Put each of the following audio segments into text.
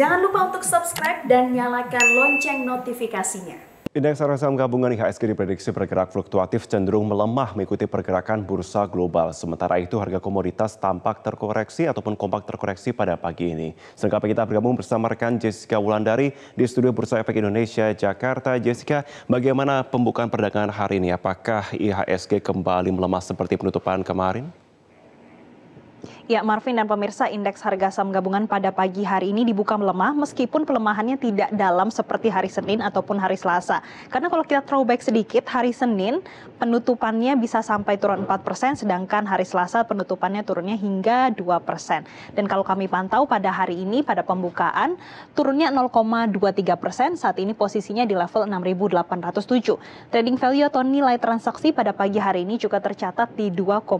Jangan lupa untuk subscribe dan nyalakan lonceng notifikasinya. Indeks saham saham gabungan IHSG diprediksi bergerak fluktuatif cenderung melemah mengikuti pergerakan bursa global. Sementara itu harga komoditas tampak terkoreksi ataupun kompak terkoreksi pada pagi ini. Selengkapnya kita bergabung bersama rekan Jessica Wulandari di studio Bursa Efek Indonesia Jakarta. Jessica, bagaimana pembukaan perdagangan hari ini? Apakah IHSG kembali melemah seperti penutupan kemarin? Ya, Marvin dan pemirsa, indeks harga saham gabungan pada pagi hari ini dibuka melemah meskipun pelemahannya tidak dalam seperti hari Senin ataupun hari Selasa. Karena kalau kita throwback sedikit, hari Senin penutupannya bisa sampai turun 4%, sedangkan hari Selasa penutupannya turunnya hingga 2%. Dan kalau kami pantau pada hari ini, pada pembukaan, turunnya 0,23%, saat ini posisinya di level 6.807. Trading value atau nilai transaksi pada pagi hari ini juga tercatat di 2,9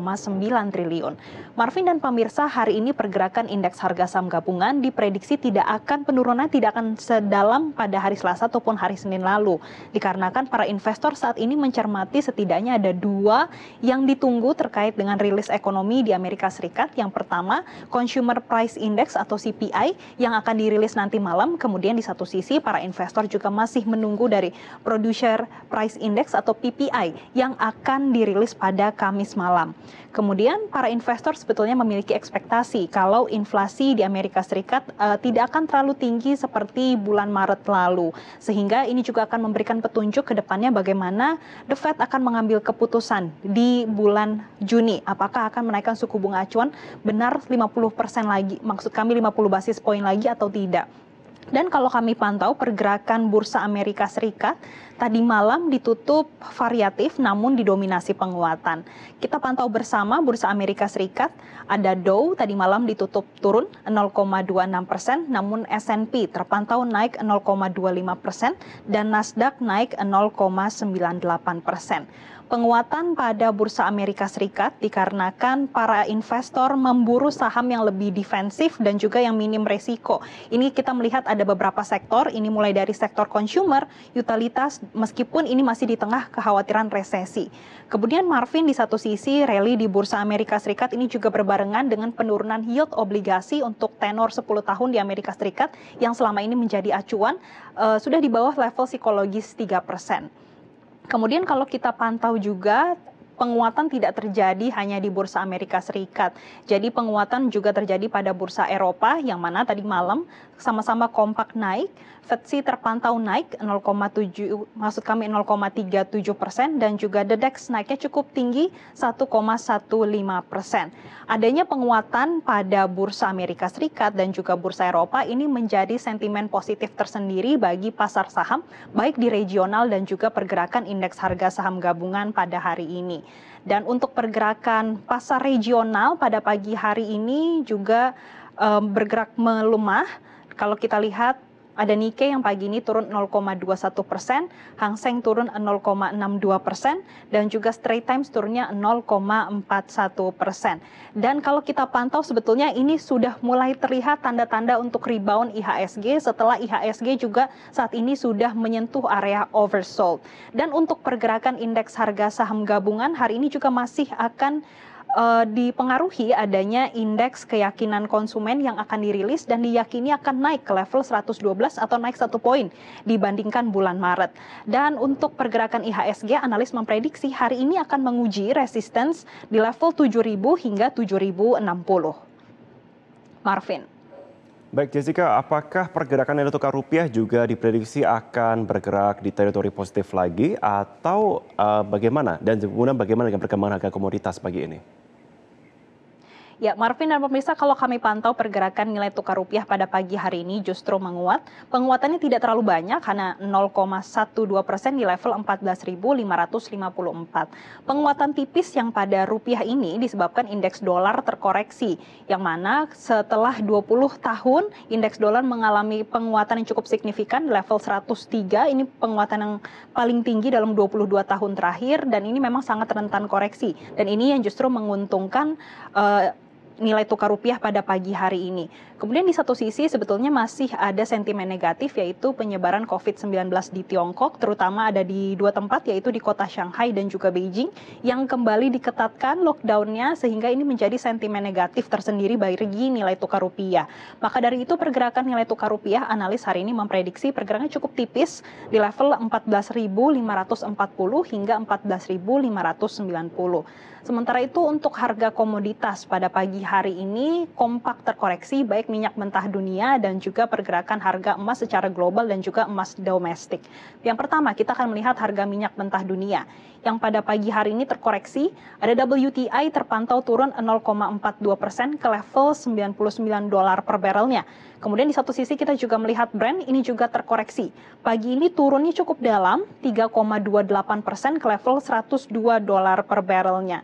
triliun. Marvin dan pemirsa, pemirsa, hari ini pergerakan indeks harga saham gabungan diprediksi tidak akan penurunan tidak akan sedalam pada hari Selasa ataupun hari Senin lalu. Dikarenakan para investor saat ini mencermati setidaknya ada dua yang ditunggu terkait dengan rilis ekonomi di Amerika Serikat. Yang pertama, Consumer Price Index atau CPI yang akan dirilis nanti malam. Kemudian di satu sisi para investor juga masih menunggu dari Producer Price Index atau PPI yang akan dirilis pada Kamis malam. Kemudian para investor sebetulnya memiliki memiliki ekspektasi kalau inflasi di Amerika Serikat uh, tidak akan terlalu tinggi seperti bulan Maret lalu. Sehingga ini juga akan memberikan petunjuk ke depannya bagaimana The Fed akan mengambil keputusan di bulan Juni. Apakah akan menaikkan suku bunga acuan benar 50% lagi, maksud kami 50 basis poin lagi atau tidak. Dan kalau kami pantau pergerakan bursa Amerika Serikat tadi malam ditutup variatif namun didominasi penguatan. Kita pantau bersama bursa Amerika Serikat ada Dow tadi malam ditutup turun 0,26 persen namun S&P terpantau naik 0,25 persen dan Nasdaq naik 0,98 persen. Penguatan pada bursa Amerika Serikat dikarenakan para investor memburu saham yang lebih defensif dan juga yang minim resiko. Ini kita melihat ada beberapa sektor, ini mulai dari sektor consumer, utilitas, meskipun ini masih di tengah kekhawatiran resesi. Kemudian Marvin di satu sisi rally di bursa Amerika Serikat ini juga berbarengan dengan penurunan yield obligasi untuk tenor 10 tahun di Amerika Serikat yang selama ini menjadi acuan uh, sudah di bawah level psikologis 3 kemudian kalau kita pantau juga penguatan tidak terjadi hanya di Bursa Amerika Serikat. Jadi penguatan juga terjadi pada Bursa Eropa yang mana tadi malam sama-sama kompak naik. FTSE terpantau naik 0,7 maksud kami 0,37 persen dan juga The DEX naiknya cukup tinggi 1,15 persen. Adanya penguatan pada Bursa Amerika Serikat dan juga Bursa Eropa ini menjadi sentimen positif tersendiri bagi pasar saham baik di regional dan juga pergerakan indeks harga saham gabungan pada hari ini. Dan untuk pergerakan pasar regional pada pagi hari ini juga eh, bergerak melumah. Kalau kita lihat ada Nike yang pagi ini turun 0,21 persen, Hang Seng turun 0,62 persen, dan juga Straight Times turunnya 0,41 persen. Dan kalau kita pantau sebetulnya ini sudah mulai terlihat tanda-tanda untuk rebound IHSG setelah IHSG juga saat ini sudah menyentuh area oversold. Dan untuk pergerakan indeks harga saham gabungan hari ini juga masih akan uh, dipengaruhi adanya indeks keyakinan konsumen yang akan dirilis dan diyakini akan naik ke level 112 atau naik satu poin dibandingkan bulan Maret. Dan untuk pergerakan IHSG, analis memprediksi hari ini akan menguji resistance di level 7.000 hingga 7.060. Marvin. Baik Jessica, apakah pergerakan nilai tukar rupiah juga diprediksi akan bergerak di teritori positif lagi atau uh, bagaimana? Dan kemudian bagaimana dengan perkembangan harga komoditas pagi ini? Ya, Marvin dan pemirsa, kalau kami pantau pergerakan nilai tukar rupiah pada pagi hari ini justru menguat. Penguatannya tidak terlalu banyak karena 0,12 persen di level 14.554. Penguatan tipis yang pada rupiah ini disebabkan indeks dolar terkoreksi, yang mana setelah 20 tahun indeks dolar mengalami penguatan yang cukup signifikan di level 103. Ini penguatan yang paling tinggi dalam 22 tahun terakhir dan ini memang sangat rentan koreksi. Dan ini yang justru menguntungkan uh, nilai tukar rupiah pada pagi hari ini. Kemudian di satu sisi sebetulnya masih ada sentimen negatif yaitu penyebaran COVID-19 di Tiongkok, terutama ada di dua tempat yaitu di kota Shanghai dan juga Beijing yang kembali diketatkan lockdownnya sehingga ini menjadi sentimen negatif tersendiri bagi nilai tukar rupiah. Maka dari itu pergerakan nilai tukar rupiah analis hari ini memprediksi pergerakan cukup tipis di level 14.540 hingga 14.590. Sementara itu untuk harga komoditas pada pagi hari ini kompak terkoreksi baik minyak mentah dunia dan juga pergerakan harga emas secara global dan juga emas domestik. Yang pertama, kita akan melihat harga minyak mentah dunia yang pada pagi hari ini terkoreksi. Ada WTI terpantau turun 0,42 persen ke level 99 dolar per barrelnya. Kemudian di satu sisi kita juga melihat brand ini juga terkoreksi. Pagi ini turunnya cukup dalam 3,28 persen ke level 102 dolar per barrelnya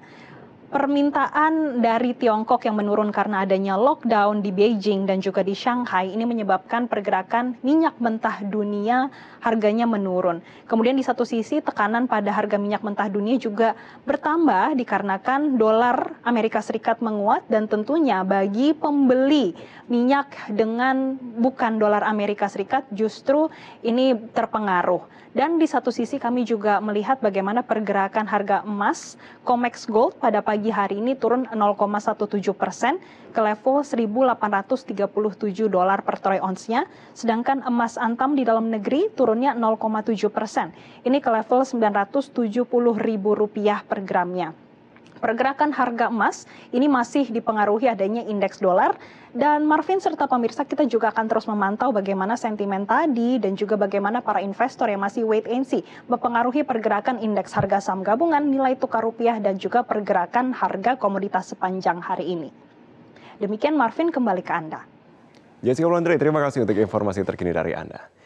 permintaan dari Tiongkok yang menurun karena adanya lockdown di Beijing dan juga di Shanghai ini menyebabkan pergerakan minyak mentah dunia harganya menurun. Kemudian di satu sisi tekanan pada harga minyak mentah dunia juga bertambah dikarenakan dolar Amerika Serikat menguat dan tentunya bagi pembeli minyak dengan bukan dolar Amerika Serikat justru ini terpengaruh. Dan di satu sisi kami juga melihat bagaimana pergerakan harga emas COMEX Gold pada pagi pagi hari ini turun 0,17 persen ke level 1.837 dolar per troy ounce sedangkan emas antam di dalam negeri turunnya 0,7 persen. Ini ke level 970 ribu rupiah per gramnya. Pergerakan harga emas ini masih dipengaruhi adanya indeks dolar dan Marvin serta pemirsa kita juga akan terus memantau bagaimana sentimen tadi dan juga bagaimana para investor yang masih wait and see mempengaruhi pergerakan indeks harga saham gabungan, nilai tukar rupiah dan juga pergerakan harga komoditas sepanjang hari ini. Demikian Marvin kembali ke Anda. Jessica Londri, terima kasih untuk informasi terkini dari Anda.